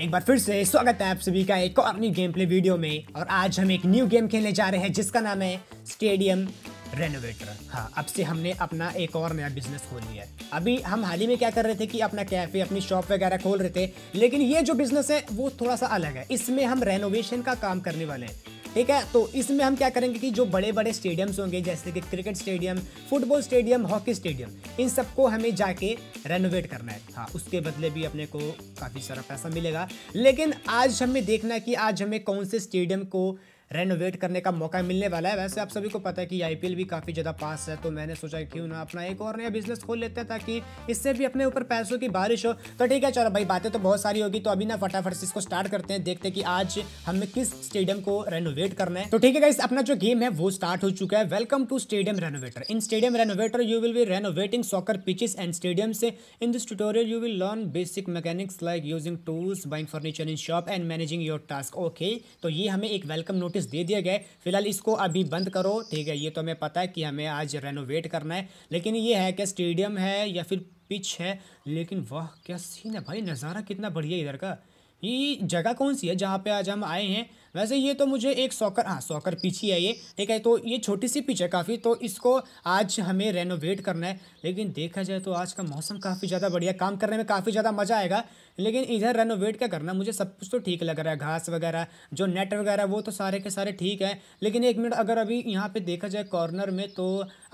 एक बार फिर से स्वागत है आप सभी का एक और अपनी गेम प्ले वीडियो में और आज हम एक न्यू गेम खेलने जा रहे हैं जिसका नाम है स्टेडियम रेनोवेटर हाँ अब से हमने अपना एक और नया बिजनेस खोल लिया है अभी हम हाल ही में क्या कर रहे थे कि अपना कैफे अपनी शॉप वगैरह खोल रहे थे लेकिन ये जो बिजनेस है वो थोड़ा सा अलग है इसमें हम रेनोवेशन का काम करने वाले हैं ठीक है तो इसमें हम क्या करेंगे कि जो बड़े बड़े स्टेडियम्स होंगे जैसे कि cricket stadium football stadium hockey stadium इन सबको हमें जाके रेनोवेट करना है हाँ उसके बदले भी अपने को काफ़ी सारा पैसा मिलेगा लेकिन आज हमें देखना है कि आज हमें कौन से स्टेडियम को रेनोवेट करने का मौका मिलने वाला है वैसे आप सभी को पता है कि आई भी काफ़ी ज़्यादा पास है तो मैंने सोचा क्यों ना अपना एक और नया बिजनेस खोल लेते हैं ताकि इससे भी अपने ऊपर पैसों की बारिश हो तो ठीक है चलो भाई बातें तो बहुत सारी होगी तो अभी ना फटाफट से इसको स्टार्ट करते हैं देखते हैं कि आज हमें किस स्टेडियम को रेनोवेट करना है तो ठीक है अपना जो गेम है वो स्टार्ट हो चुका है welcome to stadium renovator in stadium renovator you will be renovating soccer pitches and stadium से in this tutorial you will learn basic mechanics like using tools buying furniture in shop and managing your task okay तो ये हमें एक welcome notice notice दे दिए गए फिलहाल इसको अभी बंद करो ठीक है ये तो हमें पता है कि हमें आज रेनोवेट करना है लेकिन ये है कि स्टेडियम है या फिर पिच है लेकिन वाह क्या सीन है भाई नज़ारा कितना बढ़िया इधर का ये जगह कौन सी है जहाँ पे आज हम आए हैं वैसे ये तो मुझे एक सॉकर हाँ सॉकर पिच ही है ये ठीक है तो ये छोटी सी पिच है काफ़ी तो इसको आज हमें रेनोवेट करना है लेकिन देखा जाए तो आज का मौसम काफ़ी ज़्यादा बढ़िया काम करने में काफ़ी ज़्यादा मज़ा आएगा लेकिन इधर रेनोवेट क्या करना मुझे सब कुछ तो ठीक लग रहा है घास वगैरह जो नेट वगैरह वो तो सारे के सारे ठीक है लेकिन एक मिनट अगर अभी यहाँ पर देखा जाए कॉर्नर में तो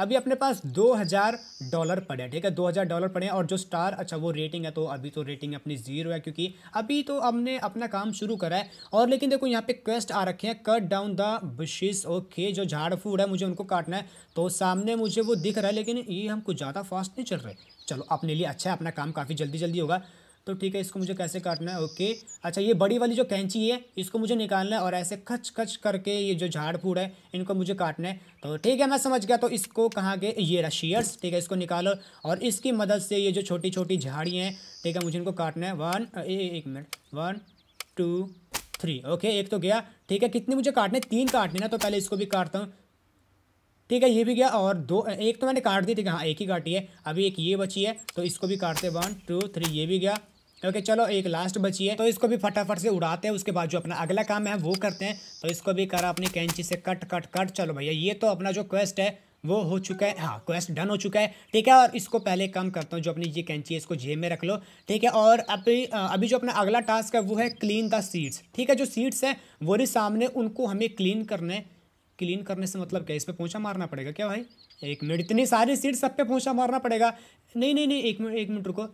अभी अपने पास दो हज़ार डॉलर पड़े ठीक है दो हज़ार डॉलर पड़े और जो स्टार अच्छा वो रेटिंग है तो अभी तो रेटिंग अपनी ज़ीरो है क्योंकि अभी तो हमने अपना काम शुरू करा है और लेकिन देखो यहाँ पर रिक्वेस्ट आ रखे हैं cut down the bushes okay जो झाड़ फूड है मुझे उनको काटना है तो सामने मुझे वो दिख रहा है लेकिन ये हम कुछ ज़्यादा फास्ट नहीं चल रहे चलो अपने लिए अच्छा है अपना काम काफ़ी जल्दी जल्दी होगा तो ठीक है इसको मुझे कैसे काटना है ओके अच्छा ये बड़ी वाली जो कैंची है इसको मुझे निकालना है और ऐसे खच खच करके ये जो झाड़ फूड़ है इनको मुझे काटना है तो ठीक है मैं समझ गया तो इसको कहाँ गए ये रशियर्स ठीक है इसको निकालो और इसकी मदद से ये जो छोटी छोटी झाड़ियाँ हैं ठीक है मुझे इनको काटना है वन ए, एक minute one two three okay एक तो गया ठीक है कितने मुझे काटने तीन काटने ना तो पहले इसको भी काटता हूँ ठीक है ये भी गया और दो एक तो मैंने काट दी ठीक है हाँ एक ही काटी है अभी एक ये बची है तो इसको भी काटते वन टू थ्री ये भी गया ओके चलो एक लास्ट बची है तो इसको भी फटाफट से उड़ाते हैं उसके बाद जो अपना अगला काम है वो करते हैं तो इसको भी करा अपनी कैंची से कट कट कट चलो भैया ये तो अपना जो क्वेस्ट है वो हो चुका है हाँ क्वेस्ट डन हो चुका है ठीक है और इसको पहले कम करता हूँ जो अपनी ये कैंची है इसको जेब में रख लो ठीक है और अभी अभी जो अपना अगला टास्क है वो है क्लीन द सीट्स ठीक है जो सीट्स हैं वो भी सामने उनको हमें क्लीन करने क्लीन करने से मतलब क्या इस पर पहुँचा मारना पड़ेगा क्या भाई एक मिनट इतनी सारी सीट सब पे पहुँचा मारना पड़ेगा नहीं नहीं नहीं एक मिनट एक मिनट रुको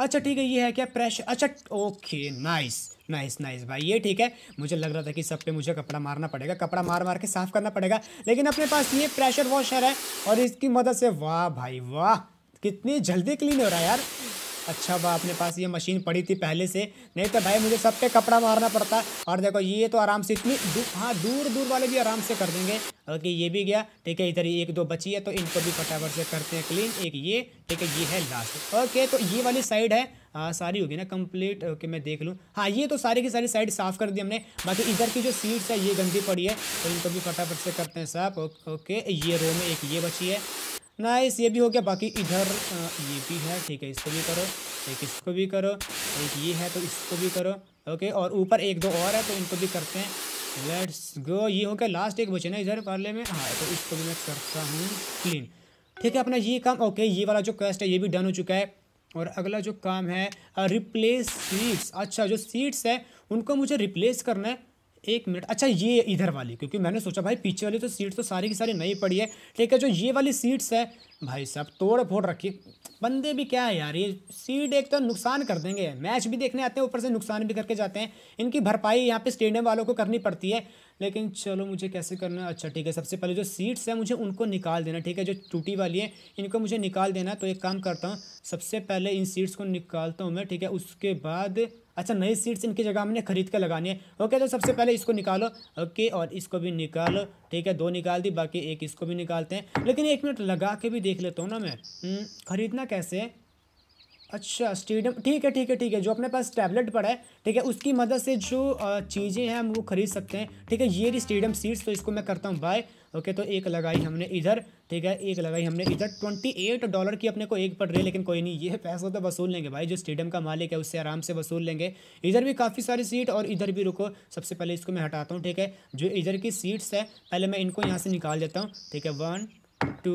अच्छा ठीक है ये है क्या प्रेशर अच्छा ओके नाइस नाइस नाइस भाई ये ठीक है मुझे लग रहा था कि सब पे मुझे कपड़ा मारना पड़ेगा कपड़ा मार मार के साफ़ करना पड़ेगा लेकिन अपने पास ये प्रेशर वॉशर है और इसकी मदद से वाह भाई वाह कितनी जल्दी क्लीन हो रहा है यार अच्छा बा अपने पास ये मशीन पड़ी थी पहले से नहीं तो भाई मुझे सब पे कपड़ा मारना पड़ता और देखो ये तो आराम से इतनी दू, हाँ दूर दूर वाले भी आराम से कर देंगे ओके ये भी गया ठीक है इधर एक दो बची है तो इनको भी फटाफट से करते हैं क्लीन एक ये ठीक है ये है लास्ट ओके तो ये वाली साइड है आ, सारी होगी ना कंप्लीट ओके मैं देख लूँ हाँ ये तो सारी की सारी साइड साफ़ कर दी हमने बाकी इधर की जो सीट्स है ये गंदी पड़ी है तो इनको भी फटाफट से करते हैं साफ ओके ये रो में एक ये बची है नाइस ये भी हो गया बाकी इधर ये भी है ठीक है इसको भी करो एक इसको भी करो एक ये है तो इसको भी करो ओके और ऊपर एक दो और है तो इनको भी करते हैं लेट्स गो ये हो गया लास्ट एक बचे ना इधर पार्ले में हाँ तो इसको भी मैं करता हूँ क्लीन ठीक है अपना ये काम ओके ये वाला जो क्वेस्ट है ये भी डन हो चुका है और अगला जो काम है रिप्लेस सीट्स अच्छा जो सीट्स है उनको मुझे रिप्लेस करना है एक मिनट अच्छा ये इधर वाली क्योंकि मैंने सोचा भाई पीछे वाली तो सीट तो सारी की सारी नई पड़ी है ठीक है जो ये वाली सीट्स है भाई साहब तोड़ फोड़ रखी बंदे भी क्या है यार ये सीट एक तो नुकसान कर देंगे मैच भी देखने आते हैं ऊपर से नुकसान भी करके जाते हैं इनकी भरपाई यहाँ पे स्टेडियम वालों को करनी पड़ती है लेकिन चलो मुझे कैसे करना है अच्छा ठीक है सबसे पहले जो सीट्स हैं मुझे उनको निकाल देना ठीक है जो टूटी वाली है इनको मुझे निकाल देना तो एक काम करता हूँ सबसे पहले इन सीट्स को निकालता हूँ मैं ठीक है उसके बाद अच्छा नई सीड्स इनकी जगह हमने खरीद कर लगानी है ओके तो सबसे पहले इसको निकालो ओके और इसको भी निकालो ठीक है दो निकाल दी बाकी एक इसको भी निकालते हैं लेकिन एक मिनट लगा के भी देख लेता हूँ ना मैं हम्म, ख़रीदना कैसे अच्छा स्टेडियम ठीक है ठीक है ठीक है जो अपने पास टैबलेट पड़ा है ठीक है उसकी मदद से जो चीज़ें हैं हम वो खरीद सकते हैं ठीक है ये रही स्टेडियम सीट्स तो इसको मैं करता हूँ बाय ओके तो एक लगाई हमने इधर ठीक है एक लगाई हमने इधर ट्वेंटी एट डॉलर की अपने को एक पड़ रही है लेकिन कोई नहीं ये पैसा तो वसूल लेंगे भाई जो स्टेडियम का मालिक है उससे आराम से वसूल लेंगे इधर भी काफ़ी सारी सीट और इधर भी रुको सबसे पहले इसको मैं हटाता हूँ ठीक है जो इधर की सीट्स है पहले मैं इनको यहाँ से निकाल देता हूँ ठीक है वन टू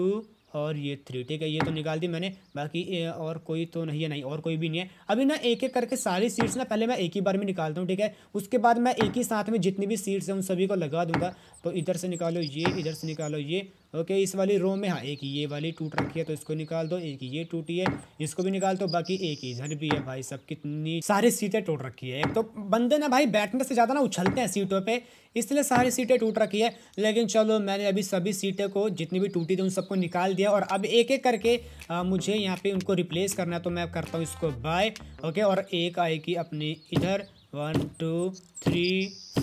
और ये थ्री ठीक है ये तो निकाल दी मैंने बाकी और कोई तो नहीं है नहीं और कोई भी नहीं है अभी ना एक एक करके सारी सीट्स ना पहले मैं एक ही बार में निकालता हूँ ठीक है उसके बाद मैं एक ही साथ में जितनी भी सीट्स हैं उन सभी को लगा दूंगा तो इधर से निकालो ये इधर से निकालो ये ओके इस वाली रो में हाँ एक ये वाली टूट रखी है तो इसको निकाल दो एक ये टूटी है इसको भी निकाल दो बाकी एक इधर भी है भाई सब कितनी सारी सीटें टूट रखी है एक तो बंदे ना भाई बैठने से ज़्यादा ना उछलते हैं सीटों पर इसलिए सारी सीटें टूट रखी है लेकिन चलो मैंने अभी सभी सीटें को जितनी भी टूटी थी उन सबको निकाल दिया और अब एक एक करके आ, मुझे यहाँ पे उनको रिप्लेस करना है तो मैं करता हूँ इसको बाय ओके और एक आएगी अपनी इधर वन टू थ्री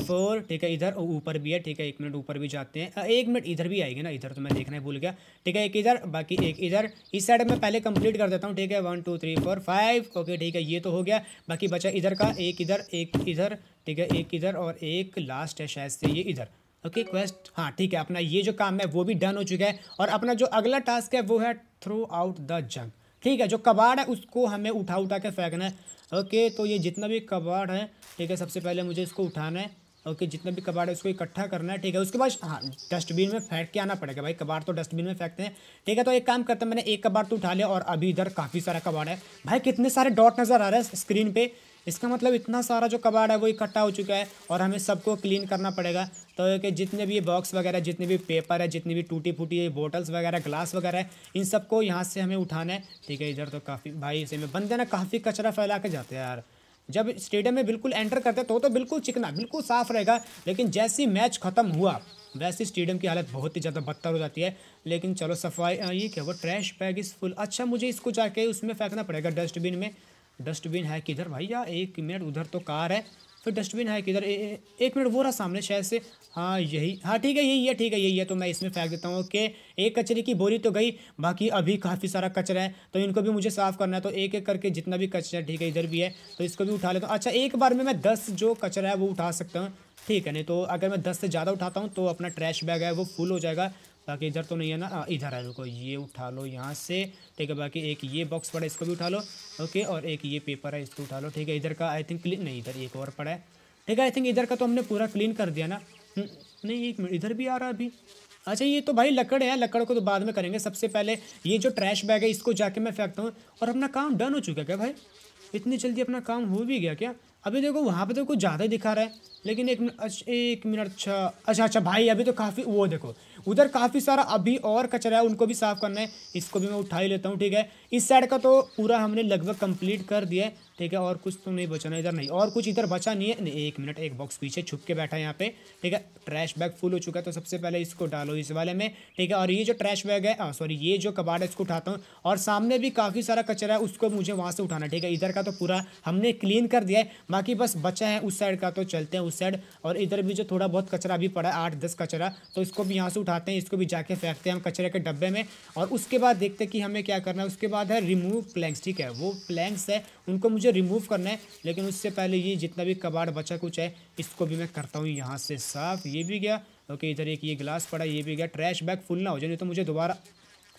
फोर ठीक है इधर ऊपर भी है ठीक है एक मिनट ऊपर भी जाते हैं एक मिनट इधर भी आएगी ना इधर तो मैं देखना ही भूल गया ठीक है एक इधर बाकी एक इधर इस साइड में पहले कंप्लीट कर देता हूँ ठीक है one two three four five okay ठीक है ये तो हो गया बाकी बचा इधर का एक इधर एक इधर ठीक है एक इधर और एक लास्ट है शायद से ये इधर ओके क्वेस्ट हाँ ठीक है अपना ये जो काम है वो भी डन हो चुका है और अपना जो अगला टास्क है वो है थ्रू आउट द जंग ठीक है जो कबाड़ है उसको हमें उठा उठा के फेंकना है ओके तो ये जितना भी कबाड़ है ठीक है सबसे पहले मुझे इसको उठाना है ओके जितना भी कबाड़ है उसको इकट्ठा करना है ठीक है उसके बाद हाँ डस्टबिन में फेंक के आना पड़ेगा भाई कबाड़ तो डस्टबिन में फेंकते हैं ठीक है तो एक काम करते हैं मैंने एक कबाड़ तो उठा लिया और अभी इधर काफ़ी सारा कबाड़ है भाई कितने सारे डॉट नज़र आ रहे हैं स्क्रीन पर इसका मतलब इतना सारा जो कबाड़ है वो इकट्ठा हो चुका है और हमें सबको क्लीन करना पड़ेगा तो कि जितने भी बॉक्स वगैरह जितने भी पेपर है जितनी भी टूटी फूटी बोटल्स वगैरह ग्लास वगैरह है इन सबको यहाँ से हमें उठाना है ठीक है इधर तो काफ़ी भाई इसे में बंदे ना काफ़ी कचरा फैला के जाते हैं यार जब स्टेडियम में बिल्कुल एंटर करते तो तो बिल्कुल चिकना बिल्कुल साफ रहेगा लेकिन जैसी मैच ख़त्म हुआ वैसे स्टेडियम की हालत बहुत ही ज़्यादा बदतर हो जाती है लेकिन चलो सफाई ये क्या वो ट्रैश बैग इस फुल अच्छा मुझे इसको जाके उसमें फेंकना पड़ेगा डस्टबिन में डस्टबिन है किधर भैया एक मिनट उधर तो कार है फिर डस्टबिन है किधर एक मिनट वो रहा सामने शायद से हाँ यही हाँ ठीक है यही है ठीक है यही है तो मैं इसमें फेंक देता हूँ कि एक कचरे की बोरी तो गई बाकी अभी काफ़ी सारा कचरा है तो इनको भी मुझे साफ़ करना है तो एक एक करके जितना भी कचरा है ठीक है इधर भी है तो इसको भी उठा लेता हूँ अच्छा एक बार में मैं दस जो कचरा है वो उठा सकता हूँ ठीक है नहीं तो अगर मैं दस से ज़्यादा उठाता हूँ तो अपना ट्रैश बैग है वो फुल हो जाएगा बाकी इधर तो नहीं है ना हाँ, इधर है देखो ये उठा लो यहाँ से ठीक है बाकी एक ये बॉक्स पड़ा है इसको भी उठा लो ओके और एक ये पेपर है इसको उठा लो ठीक है इधर का आई थिंक क्लीन नहीं इधर एक और पड़ा है ठीक है आई थिंक इधर का तो हमने पूरा क्लीन कर दिया ना हम्म, नहीं एक मिनट इधर भी आ रहा है अभी अच्छा ये तो भाई लकड़ है लकड़ को तो बाद में करेंगे सबसे पहले ये जो ट्रैश बैग है इसको जाके मैं फेंकता हूँ और अपना काम डन हो चुका है क्या भाई इतनी जल्दी अपना काम हो भी गया क्या अभी देखो वहाँ पे तो कुछ ज़्यादा दिखा रहा है लेकिन एक मिनट एक मिनट अच्छा अच्छा अच्छा भाई अभी तो काफ़ी वो देखो उधर काफ़ी सारा अभी और कचरा है उनको भी साफ़ करना है इसको भी मैं उठा ही लेता हूँ ठीक है इस साइड का तो पूरा हमने लगभग कंप्लीट कर दिया है ठीक है और कुछ तो नहीं बचा ना इधर नहीं और कुछ इधर बचा नहीं है नहीं एक मिनट एक बॉक्स पीछे छुप के बैठा है यहाँ पे ठीक है ट्रैश बैग फुल हो चुका है तो सबसे पहले इसको डालो इस वाले में ठीक है और ये जो ट्रैश बैग है सॉरी हाँ, ये जो कबाड़ है इसको उठाता हूँ और सामने भी काफ़ी सारा कचरा है उसको मुझे वहाँ से उठाना ठीक है इधर का तो पूरा हमने क्लीन कर दिया है बाकी बस बचा है उस साइड का तो चलते हैं उस साइड और इधर भी जो थोड़ा बहुत कचरा भी पड़ा है आठ दस कचरा तो इसको भी यहाँ से उठाते हैं इसको भी जाके फेंकते हैं हम कचरे के डब्बे में और उसके बाद देखते हैं कि हमें क्या करना है उसके बाद है रिमूव प्लैंक्स ठीक है वो प्लैंक्स है उनको मुझे मुझे रिमूव करना है लेकिन उससे पहले ये जितना भी कबाड़ बचा कुछ है इसको भी मैं करता हूँ यहाँ से साफ़ ये भी गया ओके इधर एक ये गिलास पड़ा ये भी गया ट्रैश बैग फुल ना हो जाए नहीं तो मुझे दोबारा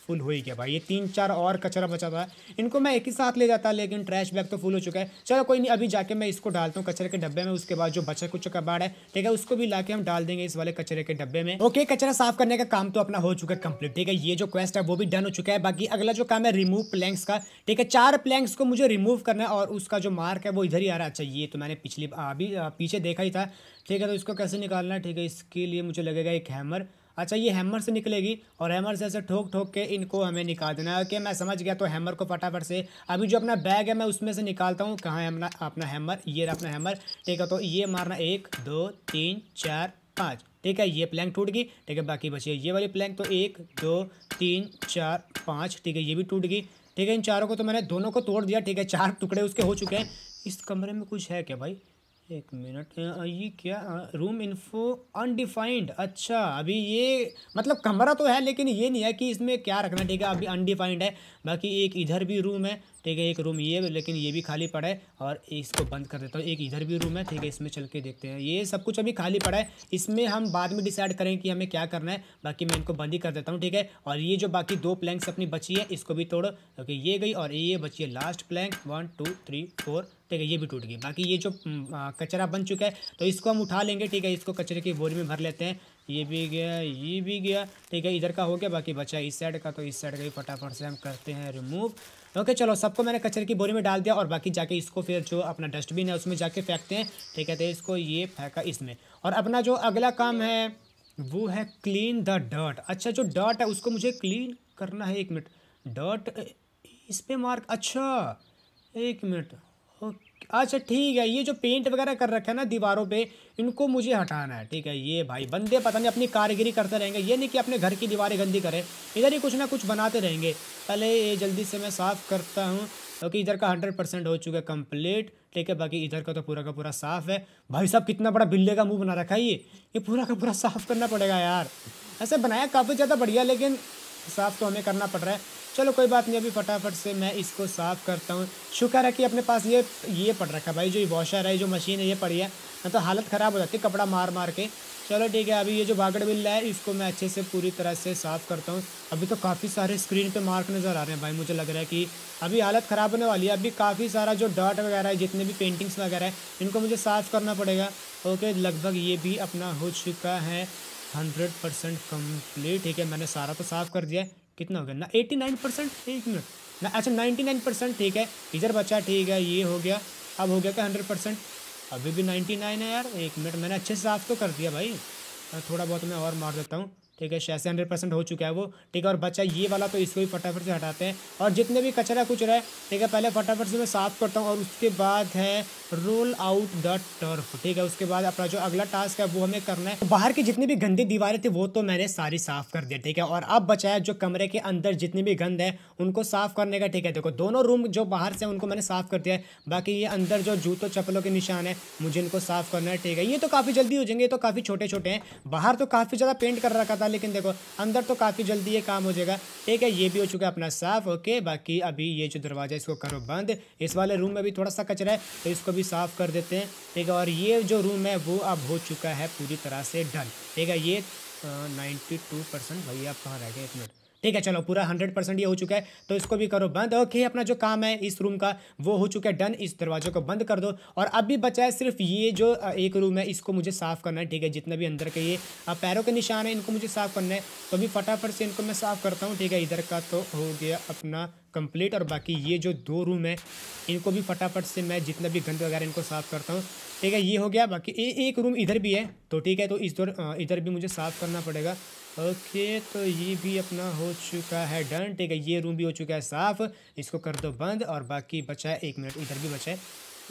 फुल हो ही गया भाई ये तीन चार और कचरा बचा था इनको मैं एक ही साथ ले जाता लेकिन ट्रैश बैग तो फुल हो चुका है चलो कोई नहीं अभी जाके मैं इसको डालता हूँ कचरे के डब्बे में उसके बाद जो बचा कुछ कबाड़ है ठीक है उसको भी ला हम डाल देंगे इस वाले कचरे के डब्बे में ओके कचरा साफ करने का काम तो अपना हो चुका है कम्प्लीट ठीक है ये जो क्वेस्ट है वो भी डन हो चुका है बाकी अगला जो काम है रिमूव प्लैंक्स का ठीक है चार प्लैंक्स को मुझे रिमूव करना है और उसका जो मार्क है वो इधर ही आ रहा है अच्छा ये तो मैंने पिछली अभी पीछे देखा ही था ठीक है तो इसको कैसे निकालना है ठीक है इसके लिए मुझे लगेगा एक हैमर अच्छा ये हैमर से निकलेगी और हैमर से ऐसे ठोक ठोक के इनको हमें निकाल देना है ओके मैं समझ गया तो हैमर को फटाफट से अभी जो अपना बैग है मैं उसमें से निकालता हूँ कहाँ है अपना अपना हैमर ये अपना हैमर ठीक है तो ये मारना एक दो तीन चार पाँच ठीक है ये प्लैंक टूट गई ठीक है बाकी बचिए ये वाली प्लैंक तो एक दो तीन चार पाँच ठीक है ये भी टूट गई ठीक है इन चारों को तो मैंने दोनों को तोड़ दिया ठीक है चार टुकड़े उसके हो चुके हैं इस कमरे में कुछ है क्या भाई एक मिनट ये क्या रूम इन्फो अनडिफाइंड अच्छा अभी ये मतलब कमरा तो है लेकिन ये नहीं है कि इसमें क्या रखना ठीक है अभी अनडिफाइंड है बाकी एक इधर भी रूम है ठीक है एक रूम ये लेकिन ये भी खाली पड़ा है और इसको बंद कर देता हूँ एक इधर भी रूम है ठीक है इसमें चल के देखते हैं ये सब कुछ अभी खाली पड़ा है इसमें हम बाद में डिसाइड करें कि हमें क्या करना है बाकी मैं इनको बंद ही कर देता हूँ ठीक है और ये जो बाकी दो प्लैंक्स अपनी बची है इसको भी तोड़ो ओके ये गई और ये बची है last plank one two three four ठीक है ये भी टूट गई बाकी ये जो कचरा बन चुका है तो इसको हम उठा लेंगे ठीक है इसको कचरे की बोरी में भर लेते हैं ये भी गया ये भी गया ठीक है इधर का हो गया बाकी बचा इस साइड का तो इस साइड का भी फटाफट से हम करते हैं रिमूव ओके चलो सबको मैंने कचरे की बोरी में डाल दिया और बाकी जाके इसको फिर जो अपना डस्टबिन है उसमें जाके फेंकते हैं ठीक है तो इसको ये फेंका इसमें और अपना जो अगला काम है वो है क्लीन द डर्ट अच्छा जो डर्ट है उसको मुझे क्लीन करना है एक मिनट डर्ट इस पर मार्क अच्छा एक मिनट अच्छा ठीक है ये जो पेंट वगैरह कर रखा है ना दीवारों पे इनको मुझे हटाना है ठीक है ये भाई बंदे पता नहीं अपनी कारगिरी करते रहेंगे ये नहीं कि अपने घर की दीवारें गंदी करें इधर ही कुछ ना कुछ बनाते रहेंगे पहले ये जल्दी से मैं साफ़ करता हूँ क्योंकि इधर का हंड्रेड परसेंट हो चुका है कम्प्लीट ठीक है बाकी इधर का तो पूरा का पूरा साफ़ है भाई साहब कितना बड़ा बिल्ले का मुँह बना रखा है ये ये पूरा का पूरा साफ़ करना पड़ेगा यार ऐसे बनाया काफ़ी ज़्यादा बढ़िया लेकिन साफ़ तो हमें करना पड़ रहा है चलो कोई बात नहीं अभी फटाफट से मैं इसको साफ़ करता हूँ शुक्र है कि अपने पास ये ये पड़ रखा भाई जो ये वॉशर है जो मशीन है ये पड़ी है ना तो हालत ख़राब हो जाती है कपड़ा मार मार के चलो ठीक है अभी ये जो मिल रहा है इसको मैं अच्छे से पूरी तरह से साफ़ करता हूँ अभी तो काफ़ी सारे स्क्रीन पर मार्क नज़र आ रहे हैं भाई मुझे लग रहा है कि अभी हालत ख़राब होने वाली है अभी काफ़ी सारा जो डॉट वगैरह है जितने भी पेंटिंग्स वगैरह है इनको मुझे साफ़ करना पड़ेगा ओके लगभग ये भी अपना हो चुका है हंड्रेड परसेंट कम्प्लीट ठीक है मैंने सारा तो साफ़ कर दिया है कितना हो गया ना एटी नाइन परसेंट एक मिनट ना अच्छा नाइन्टी नाइन परसेंट ठीक है इधर बचा ठीक है ये हो गया अब हो गया क्या हंड्रेड परसेंट अभी भी नाइन्टी नाइन है यार एक मिनट मैंने अच्छे से साफ तो कर दिया भाई थोड़ा बहुत मैं और मार देता हूँ ठीक है शैसे हंड्रेड परसेंट हो चुका है वो ठीक है और बच्चा ये वाला तो इसको भी फटाफट से हटाते हैं और जितने भी कचरा कुछ है ठीक है पहले फटाफट से मैं साफ़ करता हूँ और उसके बाद है रोल आउट द टर्फ ठीक है उसके बाद अपना जो अगला टास्क है वो हमें करना है तो बाहर की जितनी भी गंदी दीवारें थी वो तो मैंने सारी साफ़ कर दी ठीक है और अब बचा है जो कमरे के अंदर जितनी भी गंद है उनको साफ़ करने का ठीक है देखो दोनों रूम जो बाहर से उनको मैंने साफ़ कर दिया है बाकी ये अंदर जो जूतों चप्पलों के निशान है मुझे इनको साफ़ करना है ठीक है ये तो काफ़ी जल्दी हो जाएंगे तो काफ़ी छोटे छोटे हैं बाहर तो काफ़ी ज़्यादा पेंट कर रखा था लेकिन देखो अंदर तो काफ़ी जल्दी ये काम हो जाएगा ठीक है ये भी हो चुका है अपना साफ ओके बाकी अभी ये जो दरवाज़ा है इसको करो बंद इस वाले रूम में भी थोड़ा सा कचरा है तो इसको भी साफ़ कर देते हैं ठीक है और ये जो रूम है वो अब हो चुका है पूरी तरह से डन ठीक है ये नाइन्टी टू परसेंट भैया आप कहाँ रह गए एक मिनट ठीक है चलो पूरा हंड्रेड परसेंट ये हो चुका है तो इसको भी करो बंद ओके अपना जो काम है इस रूम का वो हो चुका है डन इस दरवाजे को बंद कर दो और अब भी बचा है सिर्फ ये जो एक रूम है इसको मुझे साफ़ करना है ठीक है जितना भी अंदर के ये पैरों के निशान है इनको मुझे साफ़ करना है तो अभी फटाफट से इनको मैं साफ़ करता हूँ ठीक है इधर का तो हो गया अपना कंप्लीट और बाकी ये जो दो रूम है इनको भी फटाफट से मैं जितना भी गंद वगैरह इनको साफ़ करता हूँ ठीक है ये हो गया बाकी ए, एक रूम इधर भी है तो ठीक है तो इस दौर इधर भी मुझे साफ़ करना पड़ेगा ओके तो ये भी अपना हो चुका है डन ठीक है ये रूम भी हो चुका है साफ़ इसको कर दो बंद और बाकी बचा है एक मिनट इधर भी बचा है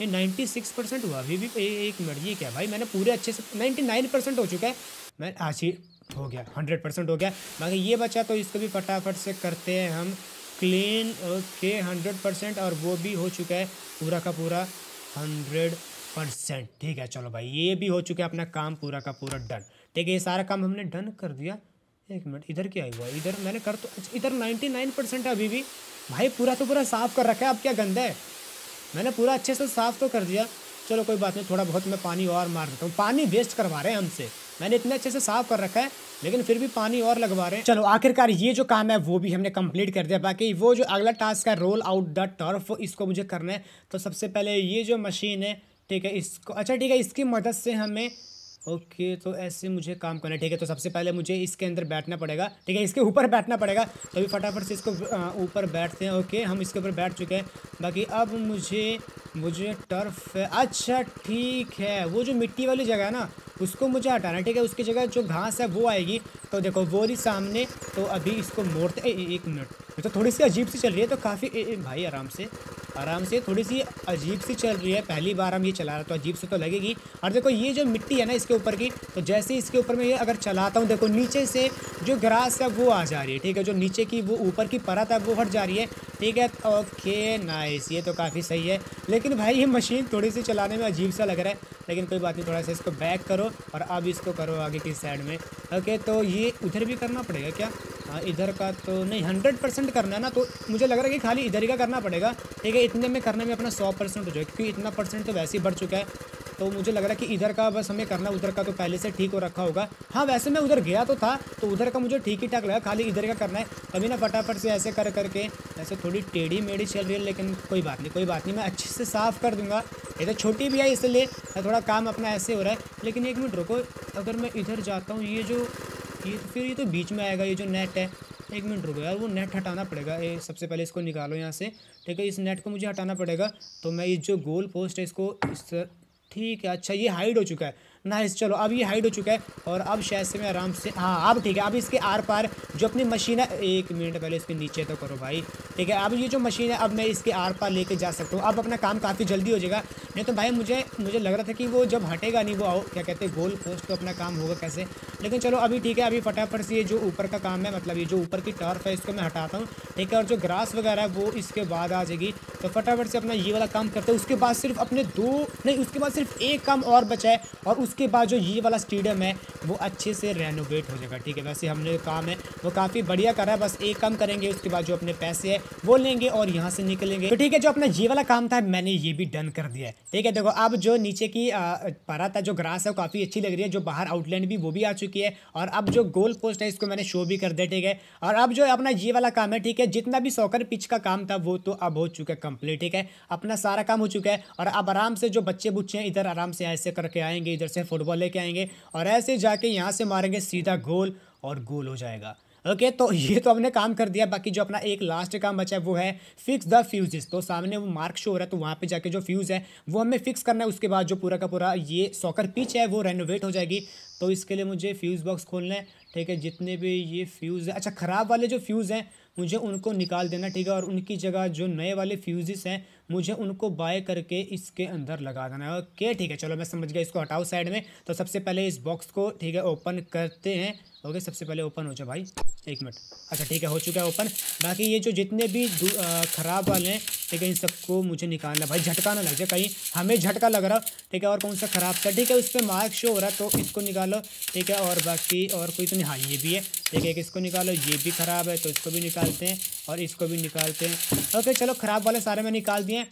ये नाइन्टी सिक्स परसेंट हुआ अभी भी एक मिनट ये क्या भाई मैंने पूरे अच्छे से नाइन्टी नाइन परसेंट हो चुका है मैं आज ही हो गया हंड्रेड परसेंट हो गया बाकी ये बचा तो इसको भी फटाफट से करते हैं हम क्लीन ओके हंड्रेड परसेंट और वो भी हो चुका है पूरा का पूरा हंड्रेड परसेंट ठीक है चलो भाई ये भी हो चुका है अपना काम पूरा का पूरा डन ठीक है ये सारा काम हमने डन कर दिया एक मिनट इधर क्या हुआ इधर मैंने कर तो अच्छा इधर नाइन्टी नाइन परसेंट है अभी भी भाई पूरा तो पूरा साफ़ कर रखा है अब क्या गंदा है मैंने पूरा अच्छे से साफ़ तो कर दिया चलो कोई बात नहीं थोड़ा बहुत मैं पानी और मार देता हूँ पानी वेस्ट करवा रहे हैं हमसे मैंने इतने अच्छे से साफ कर रखा है लेकिन फिर भी पानी और लगवा रहे हैं चलो आखिरकार ये जो काम है वो भी हमने कंप्लीट कर दिया बाकी वो जो अगला टास्क है रोल आउट द टर्फ इसको मुझे करना है तो सबसे पहले ये जो मशीन है ठीक है इसको अच्छा ठीक है इसकी मदद से हमें ओके तो ऐसे मुझे काम करना है ठीक है तो सबसे पहले मुझे इसके अंदर बैठना पड़ेगा ठीक है इसके ऊपर बैठना पड़ेगा तो अभी फटाफट से इसको ऊपर बैठते हैं ओके हम इसके ऊपर बैठ चुके हैं बाकी अब मुझे मुझे टर्फ है अच्छा ठीक है वो जो मिट्टी वाली जगह है ना उसको मुझे हटाना ठीक है उसकी जगह जो घास है वो आएगी तो देखो वो भी सामने तो अभी इसको मोड़ते एक मिनट तो थोड़ी सी अजीब सी चल रही है तो काफ़ी भाई आराम से आराम से थोड़ी सी अजीब सी चल रही है पहली बार हम ये चला रहे तो अजीब से तो लगेगी और देखो ये जो मिट्टी है ना इसके ऊपर की तो जैसे इसके ऊपर मैं ये अगर चलाता हूँ देखो नीचे से जो ग्रास है वो आ जा रही है ठीक है जो नीचे की वो ऊपर की परत है वो हट जा रही है ठीक है ओके नाइस ये तो काफ़ी सही है लेकिन लेकिन भाई ये मशीन थोड़ी सी चलाने में अजीब सा लग रहा है लेकिन कोई बात नहीं थोड़ा सा इसको बैक करो और अब इसको करो आगे की साइड में ओके तो ये उधर भी करना पड़ेगा क्या हाँ इधर का तो नहीं हंड्रेड परसेंट करना है ना तो मुझे लग रहा है कि खाली इधर ही का करना पड़ेगा ठीक है इतने में करने में अपना सौ परसेंट हो जाएगा क्योंकि इतना परसेंट तो वैसे ही बढ़ चुका है तो मुझे लग रहा है कि इधर का बस हमें करना उधर का तो पहले से ठीक हो रखा होगा हाँ वैसे मैं उधर गया तो था तो उधर का मुझे ठीक ही ठाक लगा खाली इधर का करना है अभी ना फटाफट से ऐसे कर करके ऐसे थोड़ी टेढ़ी मेढ़ी चल रही है लेकिन कोई बात नहीं कोई बात नहीं मैं अच्छे से साफ़ कर दूंगा ये तो छोटी भी है इसलिए थोड़ा काम अपना ऐसे हो रहा है लेकिन एक मिनट रुको अगर मैं इधर जाता हूँ ये जो ये तो फिर ये तो बीच में आएगा ये जो नेट है एक मिनट रुको यार वो नेट हटाना पड़ेगा ये सबसे पहले इसको निकालो यहाँ से ठीक है इस नेट को मुझे हटाना पड़ेगा तो मैं ये जो गोल पोस्ट है इसको इस ठीक है अच्छा ये हाइड हो चुका है नाइस चलो अब ये हाइड हो चुका है और अब शायद से मैं आराम से हाँ अब ठीक है अब इसके आर पार जो अपनी मशीन है एक मिनट पहले इसके नीचे तो करो भाई ठीक है अब ये जो मशीन है अब मैं इसके आर पार लेके जा सकता हूँ अब अपना काम काफ़ी जल्दी हो जाएगा नहीं तो भाई मुझे मुझे लग रहा था कि वो जब हटेगा नहीं वो आओ क्या कहते हैं गोल पोस्ट तो अपना काम होगा कैसे लेकिन चलो अभी ठीक है अभी फटाफट से ये जो ऊपर का काम है मतलब ये जो ऊपर की टर्फ है इसको मैं हटाता हूँ ठीक है और जो ग्रास वगैरह है वो इसके बाद आ जाएगी तो फटाफट से अपना ये वाला काम करते हैं उसके बाद सिर्फ अपने दो नहीं उसके बाद सिर्फ एक काम और बचा है और उस उसके बाद जो ये वाला स्टेडियम है वो अच्छे से रेनोवेट हो जाएगा ठीक है वैसे हमने काम है वो काफ़ी बढ़िया करा है बस एक काम करेंगे उसके बाद जो अपने पैसे है वो लेंगे और यहाँ से निकलेंगे तो ठीक है जो अपना ये वाला काम था मैंने ये भी डन कर दिया है ठीक है देखो अब जो नीचे की परत है जो ग्रास है वो काफ़ी अच्छी लग रही है जो बाहर आउटलैंड भी वो भी आ चुकी है और अब जो गोल पोस्ट है इसको मैंने शो भी कर दिया ठीक है और अब जो अपना ये वाला काम है ठीक है जितना भी सॉकर पिच का काम था वो तो अब हो चुका है कंप्लीट ठीक है अपना सारा काम हो चुका है और अब आराम से जो बच्चे बुच्चे हैं इधर आराम से ऐसे करके आएंगे इधर से से फुटबॉल लेके आएंगे और ऐसे जाके यहाँ से मारेंगे सीधा गोल और गोल हो जाएगा ओके okay, तो ये तो हमने काम कर दिया बाकी जो अपना एक लास्ट काम बचा है वो है फिक्स द फ्यूजेस तो सामने वो मार्क शो हो रहा है तो वहाँ पे जाके जो फ्यूज़ है वो हमें फिक्स करना है उसके बाद जो पूरा का पूरा ये सॉकर पिच है वो रेनोवेट हो जाएगी तो इसके लिए मुझे फ्यूज़ बॉक्स खोलना है ठीक है जितने भी ये फ्यूज़ है अच्छा ख़राब वाले जो फ्यूज़ हैं मुझे उनको निकाल देना ठीक है और उनकी जगह जो नए वाले फ्यूजेस हैं मुझे उनको बाय करके इसके अंदर लगा देना है ओके ठीक है चलो मैं समझ गया इसको हटाओ साइड में तो सबसे पहले इस बॉक्स को ठीक है ओपन करते हैं ओके सबसे पहले ओपन हो जाओ भाई एक मिनट अच्छा ठीक है हो चुका है ओपन बाकी ये जो जितने भी ख़राब वाले हैं ठीक है इन सबको मुझे निकालना भाई झटका ना लग जाए कहीं हमें झटका लग रहा ठीक है और कौन सा ख़राब था ठीक है उस पर मार्क शो हो रहा तो इसको निकालो ठीक है और बाकी और कोई तो नहीं हाँ ये भी है ठीक है इसको निकालो ये भी ख़राब है तो इसको भी निकालते हैं और इसको भी निकालते हैं ओके चलो ख़राब वाले सारे मैं निकाल दिए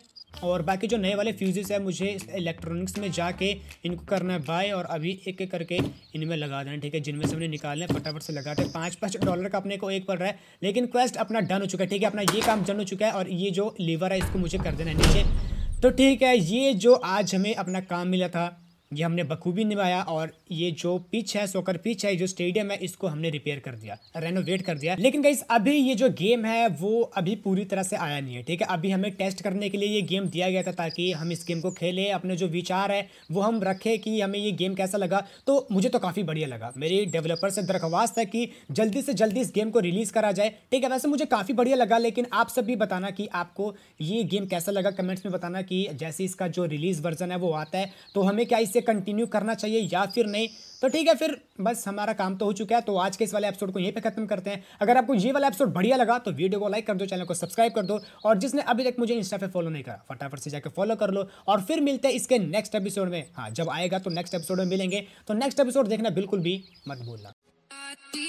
और बाकी जो नए वाले फ्यूज़ेस है मुझे इलेक्ट्रॉनिक्स में जाके इनको करना है बाय और अभी एक एक करके इनमें लगा देना ठीक है जिनमें से हमने निकालना फटाफट से लगाते हैं पाँच पाँच डॉलर का अपने को एक पड़ रहा है लेकिन क्वेस्ट अपना डन हो चुका है ठीक है अपना ये काम डन हो चुका है और ये जो लीवर है इसको मुझे कर देना है नीचे तो ठीक है ये जो आज हमें अपना काम मिला था ये हमने बखूबी निभाया और ये जो पिच है सोकर पिच है जो स्टेडियम है इसको हमने रिपेयर कर दिया रेनोवेट कर दिया लेकिन गाइस अभी ये जो गेम है वो अभी पूरी तरह से आया नहीं है ठीक है अभी हमें टेस्ट करने के लिए ये गेम दिया गया था ताकि हम इस गेम को खेलें अपने जो विचार है वो हम रखें कि हमें ये गेम कैसा लगा तो मुझे तो काफ़ी बढ़िया लगा मेरी डेवलपर से दरख्वास्त है कि जल्दी से जल्दी इस गेम को रिलीज़ करा जाए ठीक है वैसे मुझे काफ़ी बढ़िया लगा लेकिन आप सब भी बताना कि आपको ये गेम कैसा लगा कमेंट्स में बताना कि जैसे इसका जो रिलीज़ वर्जन है वो आता है तो हमें क्या इसे कंटिन्यू करना चाहिए या फिर नहीं नहीं तो ठीक है फिर बस हमारा काम तो हो चुका है तो आज के इस वाले एपिसोड को यहीं पे खत्म करते हैं अगर आपको ये वाला एपिसोड बढ़िया लगा तो वीडियो को लाइक कर दो चैनल को सब्सक्राइब कर दो और जिसने अभी तक मुझे इंस्टा पे फॉलो नहीं करा फटाफट से जाकर फॉलो कर लो और फिर मिलते हैं इसके नेक्स्ट एपिसोड में हाँ जब आएगा तो नेक्स्ट एपिसोड में मिलेंगे तो नेक्स्ट एपिसोड देखना बिल्कुल भी मत भूलना